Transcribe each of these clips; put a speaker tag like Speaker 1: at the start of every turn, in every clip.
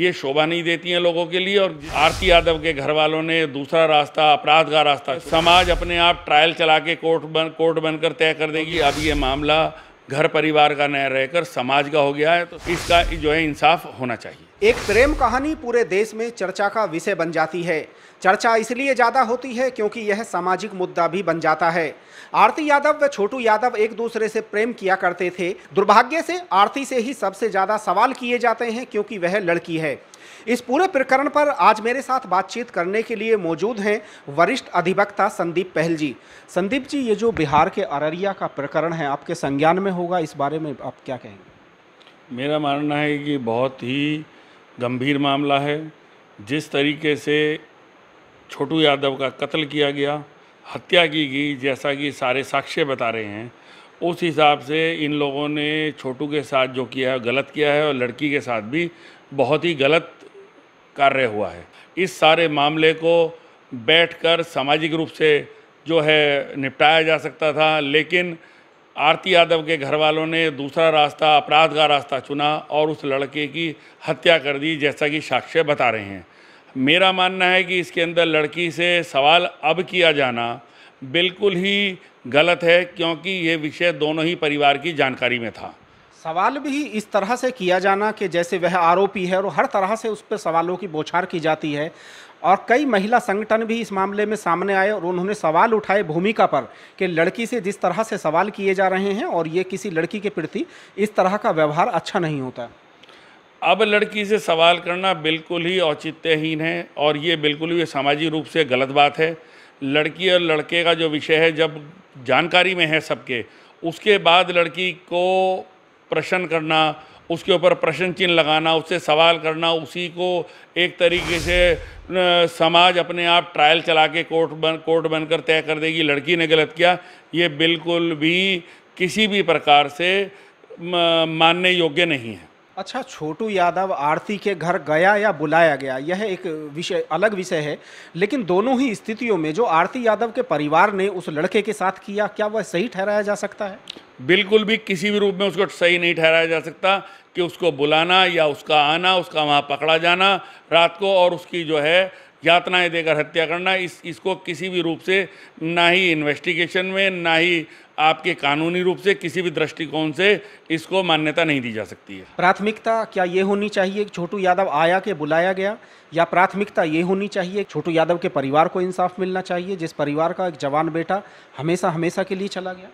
Speaker 1: ये शोभा नहीं देती हैं लोगों के लिए और आरती यादव के घर वालों ने दूसरा रास्ता अपराध का रास्ता समाज अपने आप ट्रायल चला के कोर्ट बन कोर्ट बनकर तय कर देगी अब ये मामला घर परिवार का न रहकर समाज का हो गया है तो इसका जो है इंसाफ होना चाहिए एक
Speaker 2: प्रेम कहानी पूरे देश में चर्चा का विषय बन जाती है चर्चा इसलिए ज़्यादा होती है क्योंकि यह सामाजिक मुद्दा भी बन जाता है आरती यादव व छोटू यादव एक दूसरे से प्रेम किया करते थे दुर्भाग्य से आरती से ही सबसे ज़्यादा सवाल किए जाते हैं क्योंकि वह लड़की है इस पूरे प्रकरण पर आज मेरे साथ बातचीत करने के लिए मौजूद हैं वरिष्ठ अधिवक्ता संदीप पहल जी संदीप जी ये जो बिहार के अररिया का प्रकरण है आपके संज्ञान में होगा इस बारे में आप क्या कहेंगे
Speaker 1: मेरा मानना है कि बहुत ही गंभीर मामला है जिस तरीके से छोटू यादव का कत्ल किया गया हत्या की गई जैसा कि सारे साक्ष्य बता रहे हैं उस हिसाब से इन लोगों ने छोटू के साथ जो किया है गलत किया है और लड़की के साथ भी बहुत ही गलत कार्य हुआ है इस सारे मामले को बैठकर सामाजिक रूप से जो है निपटाया जा सकता था लेकिन आरती यादव के घर वालों ने दूसरा रास्ता अपराध का रास्ता चुना और उस लड़के की हत्या कर दी जैसा कि साक्ष्य बता रहे हैं मेरा मानना है कि इसके अंदर लड़की से सवाल अब किया जाना बिल्कुल ही गलत है क्योंकि ये विषय दोनों ही परिवार की जानकारी में था
Speaker 2: सवाल भी इस तरह से किया जाना कि जैसे वह आरोपी है और हर तरह से उस पर सवालों की बोछार की जाती है और कई महिला संगठन भी इस मामले में सामने आए और उन्होंने सवाल उठाए भूमिका पर कि लड़की से जिस तरह से सवाल किए जा रहे हैं और ये किसी लड़की के प्रति इस तरह का व्यवहार अच्छा नहीं होता
Speaker 1: अब लड़की से सवाल करना बिल्कुल ही औचित्यहीन है और ये बिल्कुल ही सामाजिक रूप से गलत बात है लड़की और लड़के का जो विषय है जब जानकारी में है सबके उसके बाद लड़की को प्रश्न करना उसके ऊपर प्रश्न चिन्ह लगाना उससे सवाल करना उसी को एक तरीके से समाज अपने आप ट्रायल चला के कोर्ट बन कोर्ट बनकर तय कर देगी लड़की ने गलत किया ये बिल्कुल भी किसी भी प्रकार से मानने योग्य नहीं है
Speaker 2: अच्छा छोटू यादव आरती के घर गया या बुलाया गया यह एक विषय अलग विषय है लेकिन दोनों ही स्थितियों में जो आरती यादव के परिवार ने उस लड़के के साथ किया क्या वह सही ठहराया जा सकता है
Speaker 1: बिल्कुल भी किसी भी रूप में उसको सही नहीं ठहराया जा सकता कि उसको बुलाना या उसका आना उसका वहाँ पकड़ा जाना रात को और उसकी जो है यातनाएं देकर हत्या करना इस इसको किसी भी रूप से ना ही इन्वेस्टिगेशन में ना ही आपके कानूनी रूप से किसी भी दृष्टिकोण से इसको मान्यता नहीं दी जा सकती है
Speaker 2: प्राथमिकता क्या ये होनी चाहिए कि छोटू यादव आया के बुलाया गया या प्राथमिकता ये होनी चाहिए छोटू यादव के परिवार को इंसाफ मिलना चाहिए जिस परिवार का एक जवान बेटा हमेशा हमेशा के लिए चला गया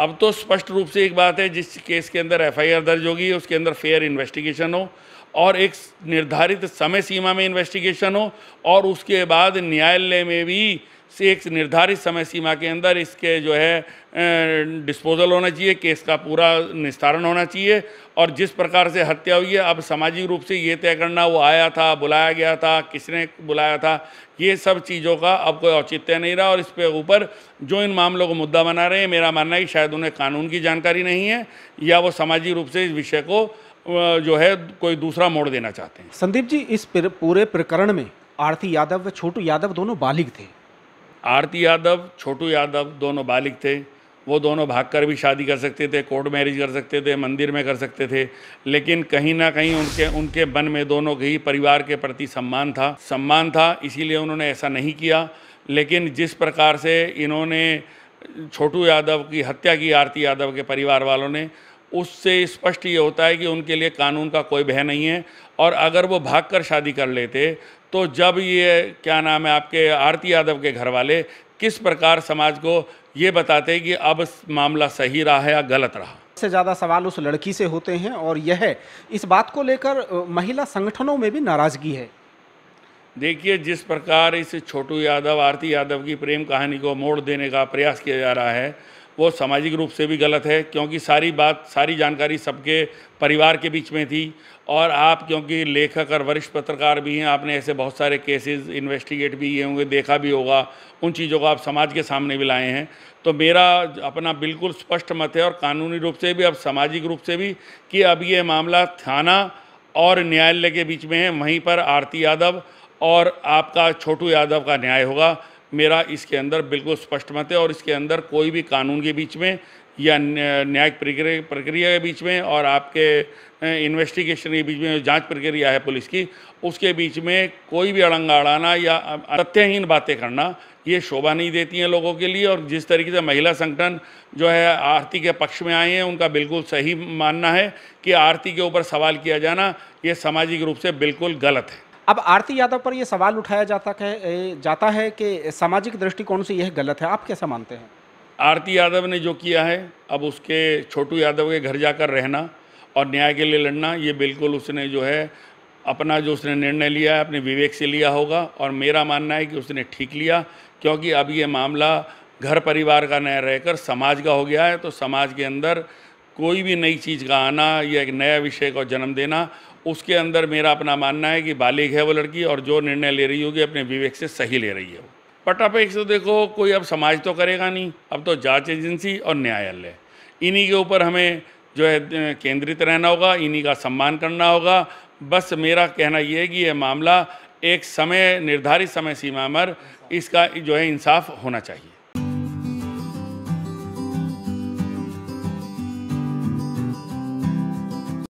Speaker 1: अब तो स्पष्ट रूप से एक बात है जिस केस के अंदर एफआईआर दर्ज होगी उसके अंदर फेयर इन्वेस्टिगेशन हो और एक निर्धारित समय सीमा में इन्वेस्टिगेशन हो और उसके बाद न्यायालय में भी एक निर्धारित समय सीमा के अंदर इसके जो है डिस्पोजल होना चाहिए केस का पूरा निस्तारण होना चाहिए और जिस प्रकार से हत्या हुई है अब सामाजिक रूप से ये तय करना वो आया था बुलाया गया था किसने बुलाया था ये सब चीज़ों का अब कोई औचित्य नहीं रहा और इस पर ऊपर जो इन मामलों को मुद्दा बना रहे हैं मेरा मानना है कि शायद उन्हें कानून की जानकारी नहीं है या वो सामाजिक रूप से इस विषय को जो है कोई दूसरा मोड़ देना चाहते
Speaker 2: हैं संदीप जी इस पूरे प्रकरण में आरती यादव व छोटू यादव दोनों बालिग थे
Speaker 1: आरती यादव छोटू यादव दोनों बालिक थे वो दोनों भागकर भी शादी कर सकते थे कोर्ट मैरिज कर सकते थे मंदिर में कर सकते थे लेकिन कहीं ना कहीं उनके उनके मन में दोनों के ही परिवार के प्रति सम्मान था सम्मान था इसीलिए उन्होंने ऐसा नहीं किया लेकिन जिस प्रकार से इन्होंने छोटू यादव की हत्या की आरती यादव के परिवार वालों ने उससे स्पष्ट ये होता है कि उनके लिए कानून का कोई भय नहीं है और अगर वो भागकर शादी कर लेते तो जब ये क्या नाम है आपके आरती यादव के घर वाले किस प्रकार समाज को ये बताते कि अब मामला सही रहा है या गलत रहा सबसे
Speaker 2: ज़्यादा सवाल उस लड़की से होते हैं और यह इस बात को लेकर महिला संगठनों में भी नाराज़गी है
Speaker 1: देखिए जिस प्रकार इस छोटू यादव आरती यादव की प्रेम कहानी को मोड़ देने का प्रयास किया जा रहा है वो सामाजिक रूप से भी गलत है क्योंकि सारी बात सारी जानकारी सबके परिवार के बीच में थी और आप क्योंकि लेखक और वरिष्ठ पत्रकार भी हैं आपने ऐसे बहुत सारे केसेस इन्वेस्टिगेट भी किए होंगे देखा भी होगा उन चीज़ों को आप समाज के सामने भी लाए हैं तो मेरा अपना बिल्कुल स्पष्ट मत है और कानूनी रूप से भी अब सामाजिक रूप से भी कि अब ये मामला थाना और न्यायालय के बीच में है वहीं पर आरती यादव और आपका छोटू यादव का न्याय होगा मेरा इसके अंदर बिल्कुल स्पष्ट मत है और इसके अंदर कोई भी कानून के बीच में या न्यायिक प्रक्रिया प्रक्रिया के बीच में और आपके इन्वेस्टिगेशन के बीच में जो जांच प्रक्रिया है पुलिस की उसके बीच में कोई भी अड़ंगा अड़ाना या तथ्यहीन बातें करना ये शोभा नहीं देती हैं लोगों के लिए और जिस तरीके से महिला संगठन जो है आरती के पक्ष में आए हैं उनका बिल्कुल सही मानना है कि आरती के ऊपर सवाल किया जाना ये सामाजिक रूप से बिल्कुल गलत है
Speaker 2: अब आरती यादव पर यह सवाल उठाया जाता है जाता है कि सामाजिक दृष्टिकोण से यह गलत है आप कैसा मानते हैं
Speaker 1: आरती यादव ने जो किया है अब उसके छोटू यादव के घर जाकर रहना और न्याय के लिए लड़ना ये बिल्कुल उसने जो है अपना जो उसने निर्णय लिया है अपने विवेक से लिया होगा और मेरा मानना है कि उसने ठीक लिया क्योंकि अब ये मामला घर परिवार का न रहकर समाज का हो गया है तो समाज के अंदर कोई भी नई चीज़ का आना या एक नया विषय को जन्म देना उसके अंदर मेरा अपना मानना है कि बालिग है वो लड़की और जो निर्णय ले रही होगी अपने विवेक से सही ले रही है वो पटापेक्ष तो देखो कोई अब समाज तो करेगा नहीं अब तो जांच एजेंसी और न्यायालय इन्हीं के ऊपर हमें जो है केंद्रित रहना होगा इन्हीं का सम्मान करना होगा बस मेरा कहना यह है कि यह मामला एक समय निर्धारित समय सीमा पर इसका जो है इंसाफ होना चाहिए